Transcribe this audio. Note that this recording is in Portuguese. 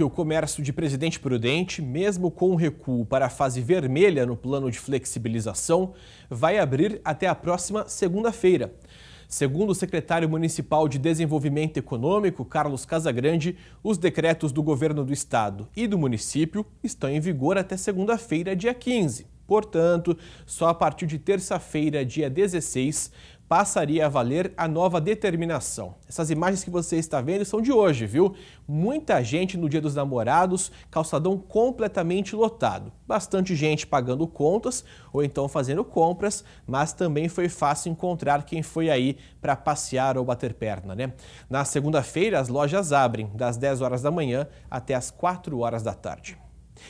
O comércio de Presidente Prudente, mesmo com o recuo para a fase vermelha no plano de flexibilização, vai abrir até a próxima segunda-feira. Segundo o secretário municipal de Desenvolvimento Econômico, Carlos Casagrande, os decretos do governo do estado e do município estão em vigor até segunda-feira, dia 15. Portanto, só a partir de terça-feira, dia 16, passaria a valer a nova determinação. Essas imagens que você está vendo são de hoje, viu? Muita gente no Dia dos Namorados, calçadão completamente lotado. Bastante gente pagando contas ou então fazendo compras, mas também foi fácil encontrar quem foi aí para passear ou bater perna, né? Na segunda-feira, as lojas abrem das 10 horas da manhã até as 4 horas da tarde.